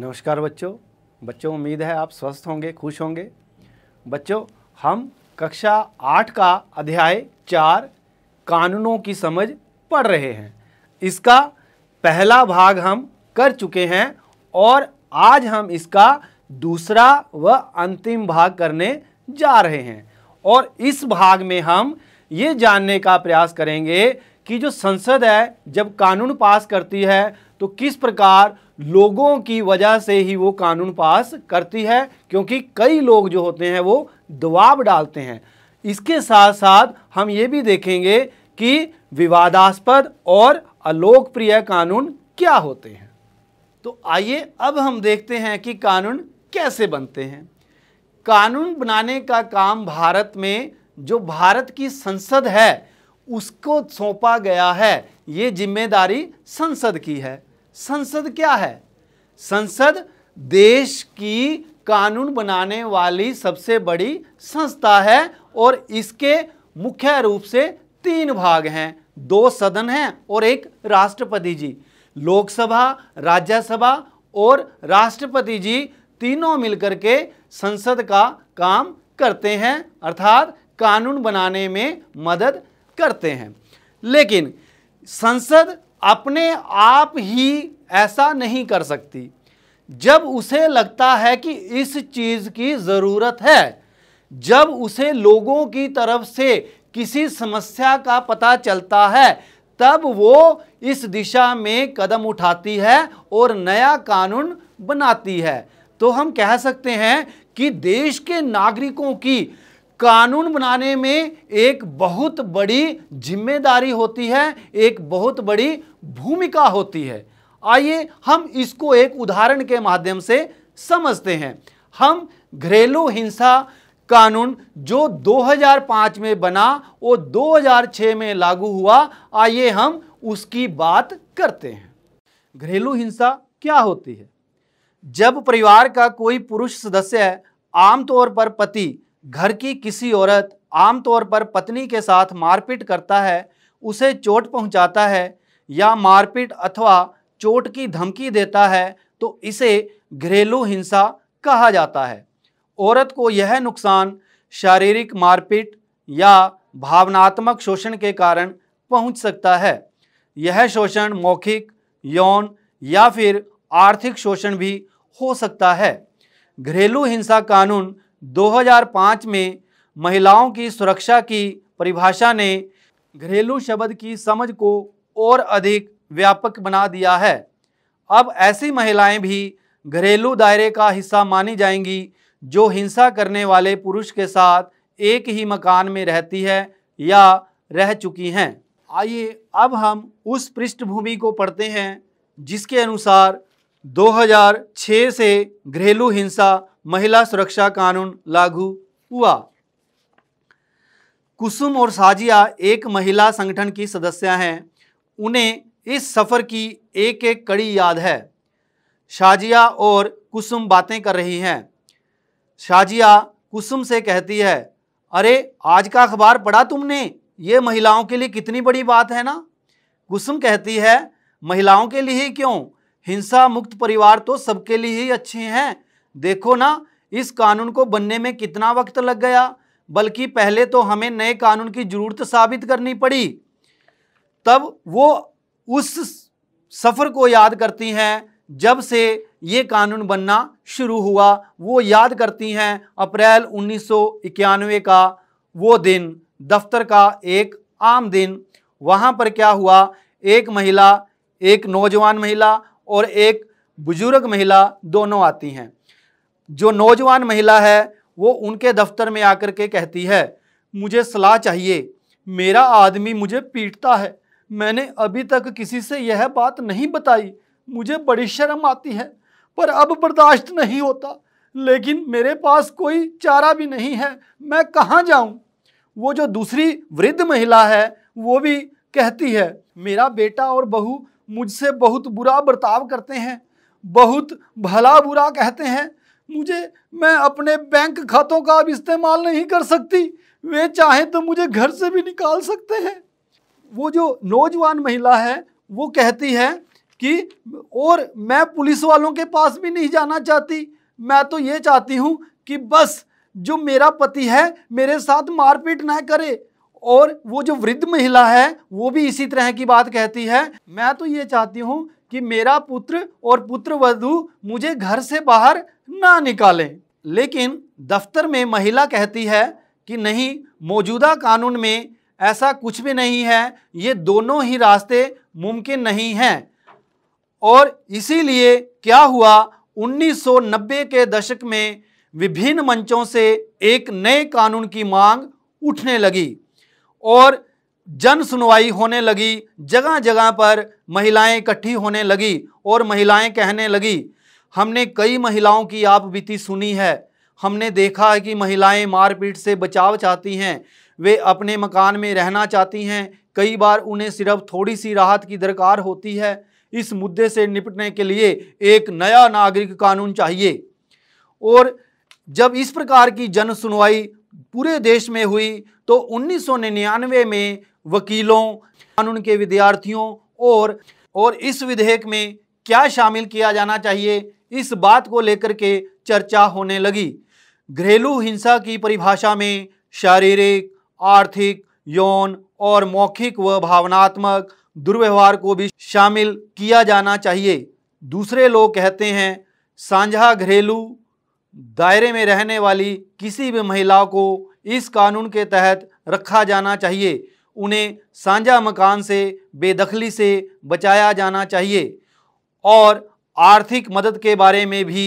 नमस्कार बच्चों बच्चों उम्मीद है आप स्वस्थ होंगे खुश होंगे बच्चों हम कक्षा आठ का अध्याय चार कानूनों की समझ पढ़ रहे हैं इसका पहला भाग हम कर चुके हैं और आज हम इसका दूसरा व अंतिम भाग करने जा रहे हैं और इस भाग में हम ये जानने का प्रयास करेंगे कि जो संसद है जब कानून पास करती है तो किस प्रकार लोगों की वजह से ही वो कानून पास करती है क्योंकि कई लोग जो होते हैं वो दबाव डालते हैं इसके साथ साथ हम ये भी देखेंगे कि विवादास्पद और अलोकप्रिय कानून क्या होते हैं तो आइए अब हम देखते हैं कि कानून कैसे बनते हैं कानून बनाने का काम भारत में जो भारत की संसद है उसको सौंपा गया है ये जिम्मेदारी संसद की है संसद क्या है संसद देश की कानून बनाने वाली सबसे बड़ी संस्था है और इसके मुख्य रूप से तीन भाग हैं दो सदन हैं और एक राष्ट्रपति जी लोकसभा राज्यसभा और राष्ट्रपति जी तीनों मिलकर के संसद का काम करते हैं अर्थात कानून बनाने में मदद करते हैं लेकिन संसद अपने आप ही ऐसा नहीं कर सकती जब उसे लगता है कि इस चीज़ की ज़रूरत है जब उसे लोगों की तरफ से किसी समस्या का पता चलता है तब वो इस दिशा में कदम उठाती है और नया कानून बनाती है तो हम कह सकते हैं कि देश के नागरिकों की कानून बनाने में एक बहुत बड़ी जिम्मेदारी होती है एक बहुत बड़ी भूमिका होती है आइए हम इसको एक उदाहरण के माध्यम से समझते हैं हम घरेलू हिंसा कानून जो 2005 में बना वो 2006 में लागू हुआ आइए हम उसकी बात करते हैं घरेलू हिंसा क्या होती है जब परिवार का कोई पुरुष सदस्य आमतौर पर पति घर की किसी औरत आमतौर पर पत्नी के साथ मारपीट करता है उसे चोट पहुंचाता है या मारपीट अथवा चोट की धमकी देता है तो इसे घरेलू हिंसा कहा जाता है औरत को यह नुकसान शारीरिक मारपीट या भावनात्मक शोषण के कारण पहुंच सकता है यह शोषण मौखिक यौन या फिर आर्थिक शोषण भी हो सकता है घरेलू हिंसा कानून 2005 में महिलाओं की सुरक्षा की परिभाषा ने घरेलू शब्द की समझ को और अधिक व्यापक बना दिया है अब ऐसी महिलाएं भी घरेलू दायरे का हिस्सा मानी जाएंगी जो हिंसा करने वाले पुरुष के साथ एक ही मकान में रहती है या रह चुकी हैं आइए अब हम उस पृष्ठभूमि को पढ़ते हैं जिसके अनुसार 2006 से घरेलू हिंसा महिला सुरक्षा कानून लागू हुआ कुसुम और साजिया एक महिला संगठन की सदस्य हैं उन्हें इस सफ़र की एक एक कड़ी याद है शाजिया और कुसुम बातें कर रही हैं शाजिया कुसुम से कहती है अरे आज का अखबार पढ़ा तुमने ये महिलाओं के लिए कितनी बड़ी बात है ना कुसुम कहती है महिलाओं के लिए ही क्यों हिंसा मुक्त परिवार तो सबके लिए ही अच्छे हैं देखो ना इस कानून को बनने में कितना वक्त लग गया बल्कि पहले तो हमें नए कानून की जरूरत साबित करनी पड़ी तब वो उस सफ़र को याद करती हैं जब से ये कानून बनना शुरू हुआ वो याद करती हैं अप्रैल उन्नीस का वो दिन दफ्तर का एक आम दिन वहाँ पर क्या हुआ एक महिला एक नौजवान महिला और एक बुजुर्ग महिला दोनों आती हैं जो नौजवान महिला है वो उनके दफ्तर में आकर के कहती है मुझे सलाह चाहिए मेरा आदमी मुझे पीटता है मैंने अभी तक किसी से यह बात नहीं बताई मुझे बड़ी शर्म आती है पर अब बर्दाश्त नहीं होता लेकिन मेरे पास कोई चारा भी नहीं है मैं कहाँ जाऊँ वो जो दूसरी वृद्ध महिला है वो भी कहती है मेरा बेटा और बहू मुझसे बहुत बुरा बर्ताव करते हैं बहुत भला बुरा कहते हैं मुझे मैं अपने बैंक खातों का अब इस्तेमाल नहीं कर सकती वे चाहें तो मुझे घर से भी निकाल सकते हैं वो जो नौजवान महिला है वो कहती है कि और मैं पुलिस वालों के पास भी नहीं जाना चाहती मैं तो ये चाहती हूँ कि बस जो मेरा पति है मेरे साथ मारपीट ना करे और वो जो वृद्ध महिला है वो भी इसी तरह की बात कहती है मैं तो ये चाहती हूँ कि मेरा पुत्र और पुत्र वधु मुझे घर से बाहर ना निकालें लेकिन दफ्तर में महिला कहती है कि नहीं मौजूदा कानून में ऐसा कुछ भी नहीं है ये दोनों ही रास्ते मुमकिन नहीं हैं और इसीलिए क्या हुआ 1990 के दशक में विभिन्न मंचों से एक नए कानून की मांग उठने लगी और जन सुनवाई होने लगी जगह जगह पर महिलाएं इकट्ठी होने लगी और महिलाएं कहने लगी हमने कई महिलाओं की आप बीती सुनी है हमने देखा है कि महिलाएं मारपीट से बचाव चाहती हैं वे अपने मकान में रहना चाहती हैं कई बार उन्हें सिर्फ थोड़ी सी राहत की दरकार होती है इस मुद्दे से निपटने के लिए एक नया नागरिक कानून चाहिए और जब इस प्रकार की जन सुनवाई पूरे देश में हुई तो उन्नीस में वकीलों कानून के विद्यार्थियों और और इस विधेयक में क्या शामिल किया जाना चाहिए इस बात को लेकर के चर्चा होने लगी घरेलू हिंसा की परिभाषा में शारीरिक आर्थिक यौन और मौखिक व भावनात्मक दुर्व्यवहार को भी शामिल किया जाना चाहिए दूसरे लोग कहते हैं साझा घरेलू दायरे में रहने वाली किसी भी महिला को इस कानून के तहत रखा जाना चाहिए उन्हें साझा मकान से बेदखली से बचाया जाना चाहिए और आर्थिक मदद के बारे में भी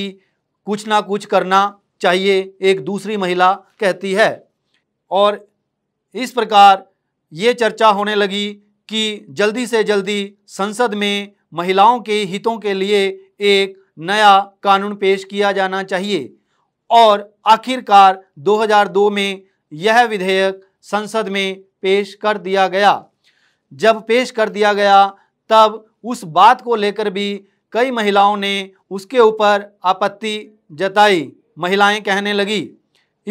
कुछ ना कुछ करना चाहिए एक दूसरी महिला कहती है और इस प्रकार ये चर्चा होने लगी कि जल्दी से जल्दी संसद में महिलाओं के हितों के लिए एक नया कानून पेश किया जाना चाहिए और आखिरकार 2002 में यह विधेयक संसद में पेश कर दिया गया जब पेश कर दिया गया तब उस बात को लेकर भी कई महिलाओं ने उसके ऊपर आपत्ति जताई महिलाएं कहने लगी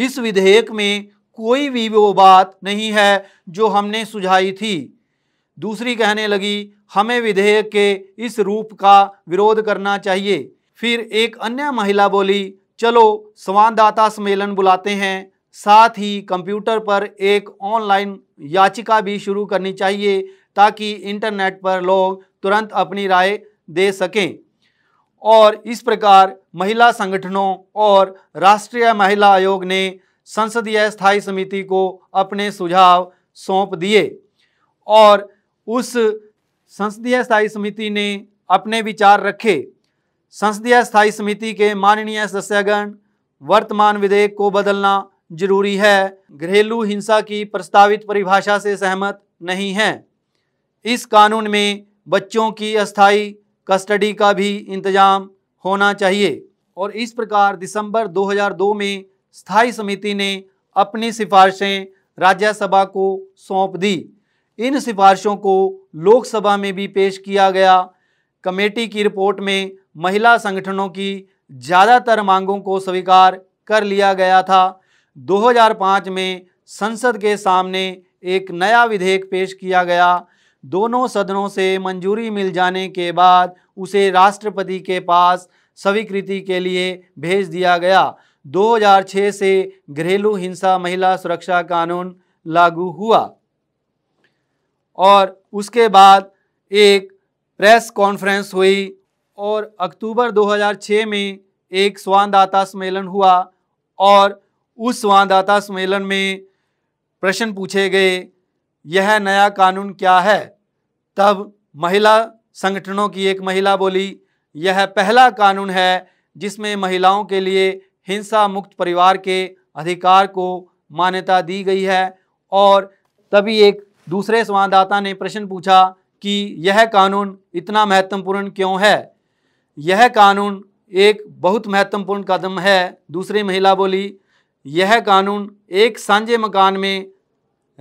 इस विधेयक में कोई भी वो बात नहीं है जो हमने सुझाई थी दूसरी कहने लगी हमें विधेयक के इस रूप का विरोध करना चाहिए फिर एक अन्य महिला बोली चलो संवाददाता सम्मेलन बुलाते हैं साथ ही कंप्यूटर पर एक ऑनलाइन याचिका भी शुरू करनी चाहिए ताकि इंटरनेट पर लोग तुरंत अपनी राय दे सकें और इस प्रकार महिला संगठनों और राष्ट्रीय महिला आयोग ने संसदीय स्थायी समिति को अपने सुझाव सौंप दिए और उस संसदीय स्थायी समिति ने अपने विचार रखे संसदीय स्थायी समिति के माननीय सदस्यगण वर्तमान विधेयक को बदलना जरूरी है घरेलू हिंसा की प्रस्तावित परिभाषा से सहमत नहीं है इस कानून में बच्चों की अस्थाई कस्टडी का भी इंतजाम होना चाहिए और इस प्रकार दिसंबर 2002 में स्थायी समिति ने अपनी सिफारिशें राज्यसभा को सौंप दी इन सिफारिशों को लोकसभा में भी पेश किया गया कमेटी की रिपोर्ट में महिला संगठनों की ज़्यादातर मांगों को स्वीकार कर लिया गया था 2005 में संसद के सामने एक नया विधेयक पेश किया गया दोनों सदनों से मंजूरी मिल जाने के बाद उसे राष्ट्रपति के पास स्वीकृति के लिए भेज दिया गया 2006 से घरेलू हिंसा महिला सुरक्षा कानून लागू हुआ और उसके बाद एक प्रेस कॉन्फ्रेंस हुई और अक्टूबर 2006 में एक स्वानदाता सम्मेलन हुआ और उस संवाददाता सम्मेलन में प्रश्न पूछे गए यह नया कानून क्या है तब महिला संगठनों की एक महिला बोली यह पहला कानून है जिसमें महिलाओं के लिए हिंसा मुक्त परिवार के अधिकार को मान्यता दी गई है और तभी एक दूसरे संवाददाता ने प्रश्न पूछा कि यह कानून इतना महत्वपूर्ण क्यों है यह कानून एक बहुत महत्वपूर्ण कदम है दूसरी महिला बोली यह कानून एक साझे मकान में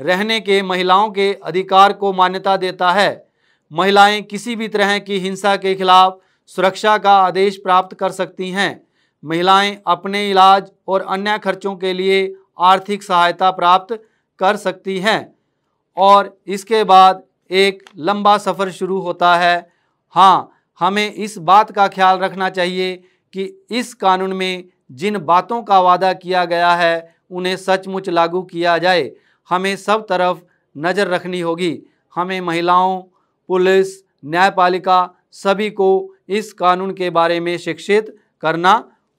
रहने के महिलाओं के अधिकार को मान्यता देता है महिलाएं किसी भी तरह की हिंसा के खिलाफ सुरक्षा का आदेश प्राप्त कर सकती हैं महिलाएं अपने इलाज और अन्य खर्चों के लिए आर्थिक सहायता प्राप्त कर सकती हैं और इसके बाद एक लंबा सफ़र शुरू होता है हाँ हमें इस बात का ख्याल रखना चाहिए कि इस कानून में जिन बातों का वादा किया गया है उन्हें सचमुच लागू किया जाए हमें सब तरफ नज़र रखनी होगी हमें महिलाओं पुलिस न्यायपालिका सभी को इस कानून के बारे में शिक्षित करना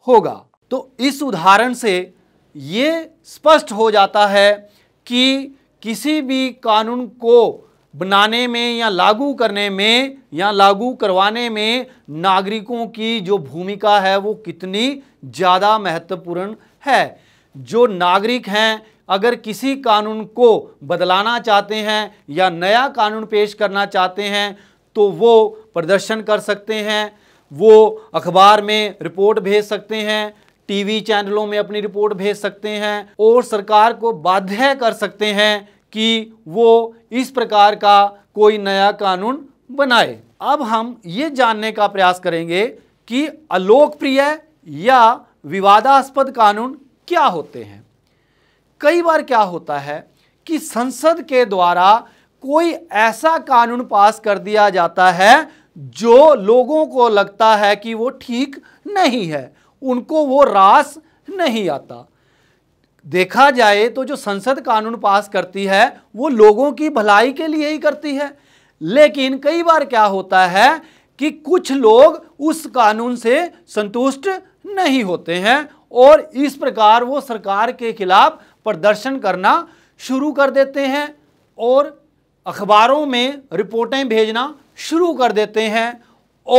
होगा तो इस उदाहरण से ये स्पष्ट हो जाता है कि किसी भी कानून को बनाने में या लागू करने में या लागू करवाने में नागरिकों की जो भूमिका है वो कितनी ज़्यादा महत्वपूर्ण है जो नागरिक हैं अगर किसी कानून को बदलाना चाहते हैं या नया कानून पेश करना चाहते हैं तो वो प्रदर्शन कर सकते हैं वो अखबार में रिपोर्ट भेज सकते हैं टीवी चैनलों में अपनी रिपोर्ट भेज सकते हैं और सरकार को बाध्य कर सकते हैं कि वो इस प्रकार का कोई नया कानून बनाए अब हम ये जानने का प्रयास करेंगे कि अलोकप्रिय या विवादास्पद कानून क्या होते हैं कई बार क्या होता है कि संसद के द्वारा कोई ऐसा कानून पास कर दिया जाता है जो लोगों को लगता है कि वो ठीक नहीं है उनको वो रास नहीं आता देखा जाए तो जो संसद कानून पास करती है वो लोगों की भलाई के लिए ही करती है लेकिन कई बार क्या होता है कि कुछ लोग उस कानून से संतुष्ट नहीं होते हैं और इस प्रकार वो सरकार के खिलाफ प्रदर्शन करना शुरू कर देते हैं और अखबारों में रिपोर्टें भेजना शुरू कर देते हैं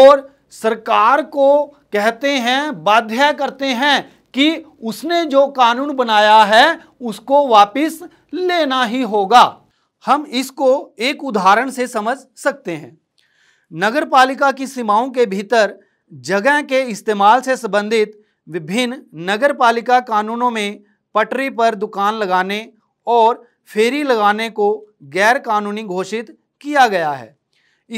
और सरकार को कहते हैं बाध्य करते हैं कि उसने जो कानून बनाया है उसको वापस लेना ही होगा हम इसको एक उदाहरण से समझ सकते हैं नगर पालिका की सीमाओं के भीतर जगह के इस्तेमाल से संबंधित विभिन्न नगर पालिका कानूनों में पटरी पर दुकान लगाने और फेरी लगाने को गैर कानूनी घोषित किया गया है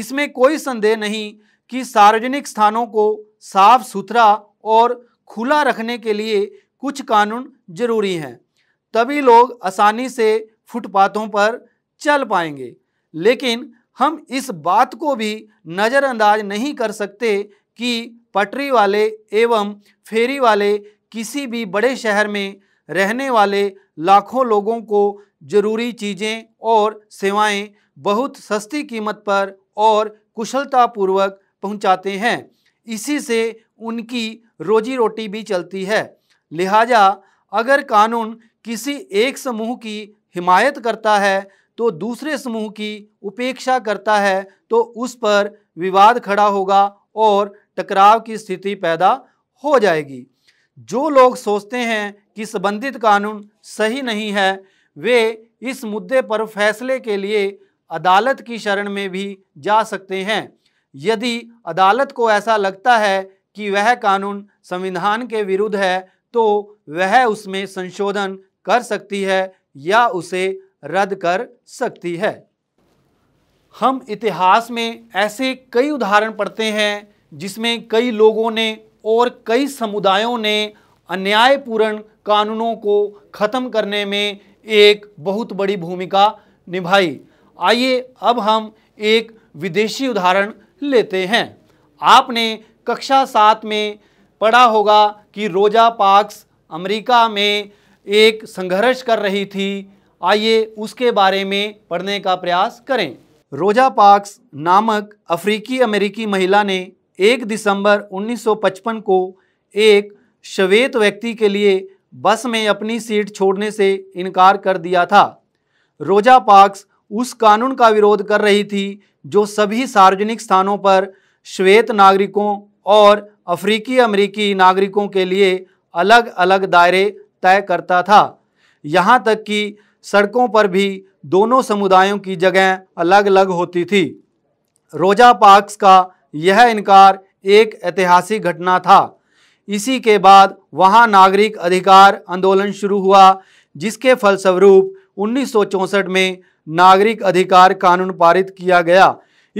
इसमें कोई संदेह नहीं कि सार्वजनिक स्थानों को साफ सुथरा और खुला रखने के लिए कुछ कानून जरूरी हैं तभी लोग आसानी से फुटपाथों पर चल पाएंगे लेकिन हम इस बात को भी नज़रअंदाज नहीं कर सकते कि पटरी वाले एवं फेरी वाले किसी भी बड़े शहर में रहने वाले लाखों लोगों को ज़रूरी चीज़ें और सेवाएं बहुत सस्ती कीमत पर और कुशलतापूर्वक पहुंचाते हैं इसी से उनकी रोजी रोटी भी चलती है लिहाजा अगर कानून किसी एक समूह की हिमायत करता है तो दूसरे समूह की उपेक्षा करता है तो उस पर विवाद खड़ा होगा और टकराव की स्थिति पैदा हो जाएगी जो लोग सोचते हैं कि संबंधित कानून सही नहीं है वे इस मुद्दे पर फैसले के लिए अदालत की शरण में भी जा सकते हैं यदि अदालत को ऐसा लगता है कि वह कानून संविधान के विरुद्ध है तो वह उसमें संशोधन कर सकती है या उसे रद्द कर सकती है हम इतिहास में ऐसे कई उदाहरण पढ़ते हैं जिसमें कई लोगों ने और कई समुदायों ने अन्यायपूर्ण कानूनों को ख़त्म करने में एक बहुत बड़ी भूमिका निभाई आइए अब हम एक विदेशी उदाहरण लेते हैं आपने कक्षा सात में पढ़ा होगा कि रोजा पार्क्स अमेरिका में एक संघर्ष कर रही थी आइए उसके बारे में पढ़ने का प्रयास करें रोजा पार्क्स नामक अफ्रीकी अमेरिकी महिला ने 1 दिसंबर 1955 को एक श्वेत व्यक्ति के लिए बस में अपनी सीट छोड़ने से इनकार कर दिया था रोजा पार्क्स उस कानून का विरोध कर रही थी जो सभी सार्वजनिक स्थानों पर श्वेत नागरिकों और अफ्रीकी अमेरिकी नागरिकों के लिए अलग अलग दायरे तय करता था यहाँ तक कि सड़कों पर भी दोनों समुदायों की जगह अलग अलग होती थी रोजा पार्क्स का यह इनकार एक ऐतिहासिक घटना था इसी के बाद वहाँ नागरिक अधिकार आंदोलन शुरू हुआ जिसके फलस्वरूप उन्नीस में नागरिक अधिकार कानून पारित किया गया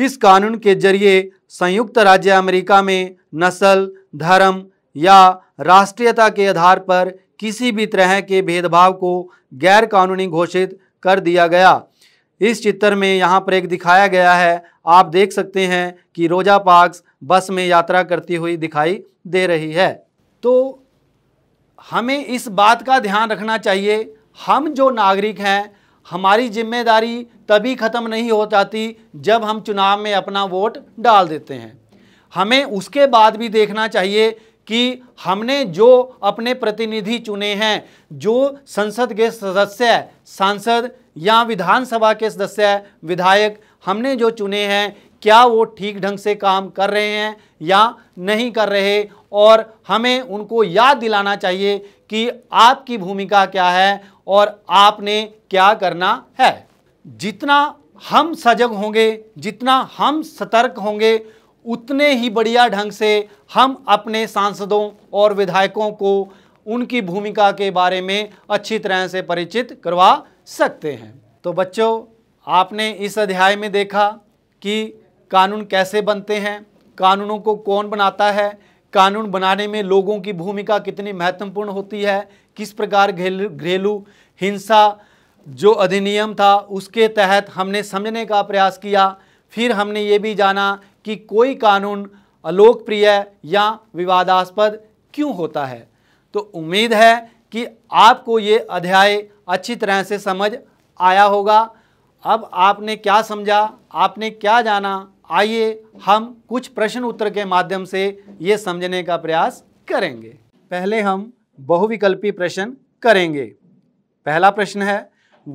इस कानून के जरिए संयुक्त राज्य अमेरिका में नस्ल धर्म या राष्ट्रीयता के आधार पर किसी भी तरह के भेदभाव को गैर कानूनी घोषित कर दिया गया इस चित्र में यहाँ पर एक दिखाया गया है आप देख सकते हैं कि रोजा पार्क्स बस में यात्रा करती हुई दिखाई दे रही है तो हमें इस बात का ध्यान रखना चाहिए हम जो नागरिक हैं हमारी जिम्मेदारी तभी ख़त्म नहीं हो जाती जब हम चुनाव में अपना वोट डाल देते हैं हमें उसके बाद भी देखना चाहिए कि हमने जो अपने प्रतिनिधि चुने हैं जो संसद के सदस्य सांसद या विधानसभा के सदस्य विधायक हमने जो चुने हैं क्या वो ठीक ढंग से काम कर रहे हैं या नहीं कर रहे और हमें उनको याद दिलाना चाहिए कि आपकी भूमिका क्या है और आपने क्या करना है जितना हम सजग होंगे जितना हम सतर्क होंगे उतने ही बढ़िया ढंग से हम अपने सांसदों और विधायकों को उनकी भूमिका के बारे में अच्छी तरह से परिचित करवा सकते हैं तो बच्चों आपने इस अध्याय में देखा कि कानून कैसे बनते हैं कानूनों को कौन बनाता है कानून बनाने में लोगों की भूमिका कितनी महत्वपूर्ण होती है किस प्रकार घरेलू घरेलू हिंसा जो अधिनियम था उसके तहत हमने समझने का प्रयास किया फिर हमने ये भी जाना कि कोई कानून अलोकप्रिय या विवादास्पद क्यों होता है तो उम्मीद है कि आपको ये अध्याय अच्छी तरह से समझ आया होगा अब आपने क्या समझा आपने क्या जाना आइए हम कुछ प्रश्न उत्तर के माध्यम से ये समझने का प्रयास करेंगे पहले हम बहुविकल्पी प्रश्न करेंगे पहला प्रश्न है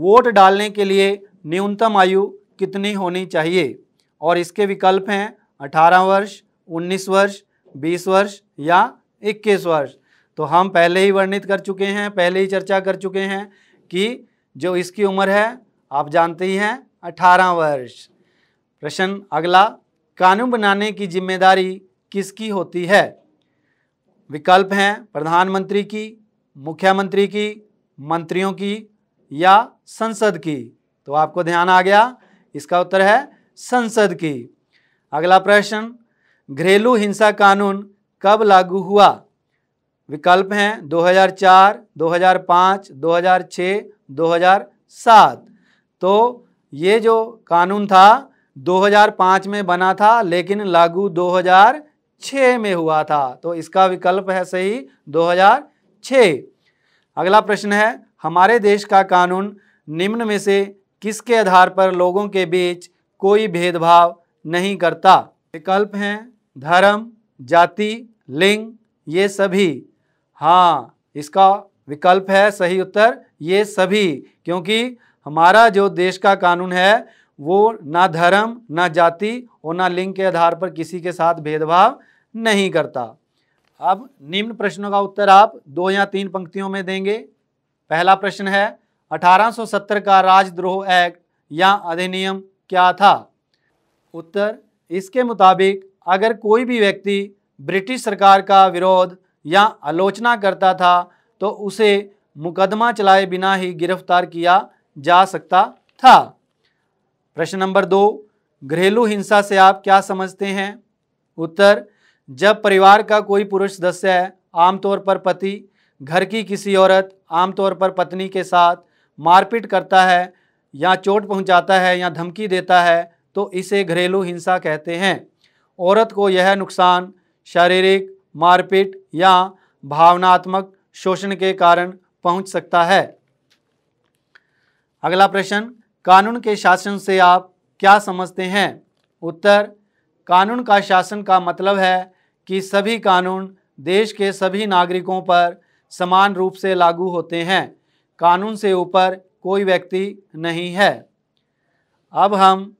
वोट डालने के लिए न्यूनतम आयु कितनी होनी चाहिए और इसके विकल्प हैं 18 वर्ष 19 वर्ष 20 वर्ष या 21 वर्ष तो हम पहले ही वर्णित कर चुके हैं पहले ही चर्चा कर चुके हैं कि जो इसकी उम्र है आप जानते ही हैं 18 वर्ष प्रश्न अगला कानून बनाने की जिम्मेदारी किसकी होती है विकल्प हैं प्रधानमंत्री की मुख्यमंत्री की मंत्रियों की या संसद की तो आपको ध्यान आ गया इसका उत्तर है संसद की अगला प्रश्न घरेलू हिंसा कानून कब लागू हुआ विकल्प हैं 2004, 2005, 2006, 2007 तो ये जो कानून था 2005 में बना था लेकिन लागू 2006 में हुआ था तो इसका विकल्प है सही 2006 अगला प्रश्न है हमारे देश का कानून निम्न में से किसके आधार पर लोगों के बीच कोई भेदभाव नहीं करता विकल्प हैं धर्म जाति लिंग ये सभी हाँ इसका विकल्प है सही उत्तर ये सभी क्योंकि हमारा जो देश का कानून है वो ना धर्म ना जाति और ना लिंग के आधार पर किसी के साथ भेदभाव नहीं करता अब निम्न प्रश्नों का उत्तर आप दो या तीन पंक्तियों में देंगे पहला प्रश्न है 1870 का राजद्रोह एक्ट या अधिनियम क्या था उत्तर इसके मुताबिक अगर कोई भी व्यक्ति ब्रिटिश सरकार का विरोध या आलोचना करता था तो उसे मुकदमा चलाए बिना ही गिरफ्तार किया जा सकता था प्रश्न नंबर दो घरेलू हिंसा से आप क्या समझते हैं उत्तर जब परिवार का कोई पुरुष सदस्य आमतौर पर पति घर की किसी औरत आमतौर पर पत्नी के साथ मारपीट करता है या चोट पहुंचाता है या धमकी देता है तो इसे घरेलू हिंसा कहते हैं औरत को यह नुकसान शारीरिक मारपीट या भावनात्मक शोषण के कारण पहुंच सकता है अगला प्रश्न कानून के शासन से आप क्या समझते हैं उत्तर कानून का शासन का मतलब है कि सभी कानून देश के सभी नागरिकों पर समान रूप से लागू होते हैं कानून से ऊपर कोई व्यक्ति नहीं है अब हम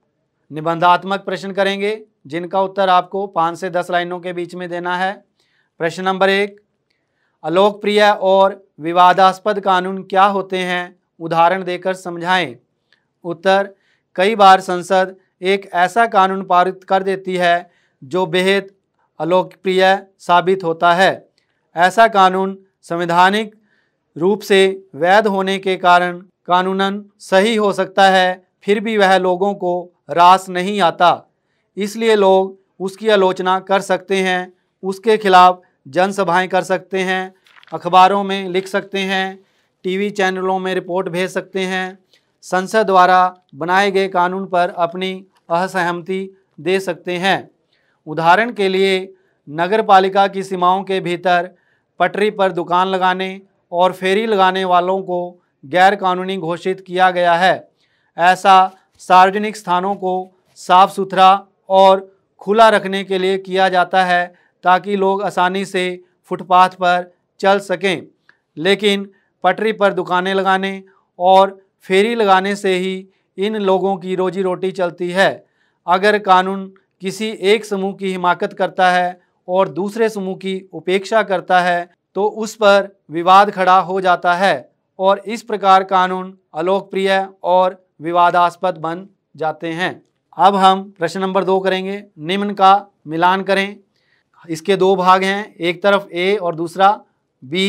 निबंधात्मक प्रश्न करेंगे जिनका उत्तर आपको पाँच से दस लाइनों के बीच में देना है प्रश्न नंबर एक अलोकप्रिय और विवादास्पद कानून क्या होते हैं उदाहरण देकर समझाएं उत्तर कई बार संसद एक ऐसा कानून पारित कर देती है जो बेहद अलोकप्रिय साबित होता है ऐसा कानून संवैधानिक रूप से वैध होने के कारण कानूनन सही हो सकता है फिर भी वह लोगों को रास नहीं आता इसलिए लोग उसकी आलोचना कर सकते हैं उसके खिलाफ जनसभाएं कर सकते हैं अखबारों में लिख सकते हैं टीवी चैनलों में रिपोर्ट भेज सकते हैं संसद द्वारा बनाए गए कानून पर अपनी असहमति दे सकते हैं उदाहरण के लिए नगर पालिका की सीमाओं के भीतर पटरी पर दुकान लगाने और फेरी लगाने वालों को गैरकानूनी घोषित किया गया है ऐसा सार्वजनिक स्थानों को साफ सुथरा और खुला रखने के लिए किया जाता है ताकि लोग आसानी से फुटपाथ पर चल सकें लेकिन पटरी पर दुकानें लगाने और फेरी लगाने से ही इन लोगों की रोजी रोटी चलती है अगर कानून किसी एक समूह की हिमाकत करता है और दूसरे समूह की उपेक्षा करता है तो उस पर विवाद खड़ा हो जाता है और इस प्रकार कानून अलोकप्रिय और विवादास्पद बन जाते हैं अब हम प्रश्न नंबर दो करेंगे निम्न का मिलान करें इसके दो भाग हैं एक तरफ ए और दूसरा बी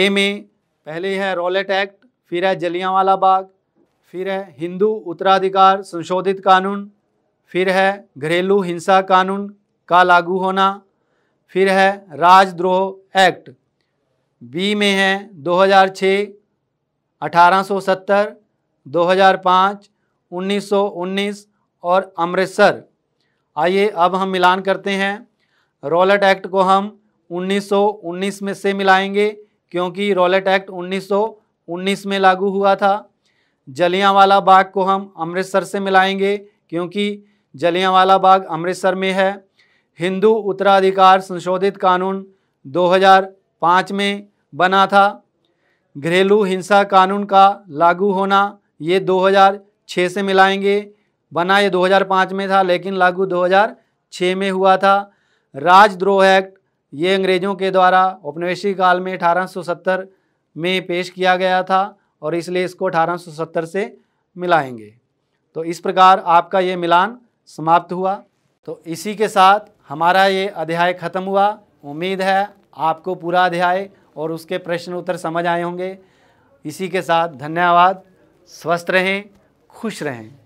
ए में पहले है रोलेट एक्ट फिर है जलियांवाला बाग फिर है हिंदू उत्तराधिकार संशोधित कानून फिर है घरेलू हिंसा कानून का लागू होना फिर है राजद्रोह एक्ट बी में है 2006, 1870, 2005, 1919 और अमृतसर आइए अब हम मिलान करते हैं रोलेट एक्ट को हम 1919 में से मिलाएंगे क्योंकि रोलेट एक्ट 1919 19 में लागू हुआ था जलियांवाला बाग को हम अमृतसर से मिलाएंगे क्योंकि जलियांवाला बाग अमृतसर में है हिंदू उत्तराधिकार संशोधित कानून 2005 में बना था घरेलू हिंसा कानून का लागू होना ये 2006 से मिलाएंगे बना ये 2005 में था लेकिन लागू 2006 में हुआ था राजद्रोह एक्ट ये अंग्रेज़ों के द्वारा उपनिवेशी काल में 1870 में पेश किया गया था और इसलिए इसको 1870 से मिलाएंगे तो इस प्रकार आपका ये मिलान समाप्त हुआ तो इसी के साथ हमारा ये अध्याय ख़त्म हुआ उम्मीद है आपको पूरा अध्याय और उसके प्रश्न उत्तर समझ आए होंगे इसी के साथ धन्यवाद स्वस्थ रहें खुश रहें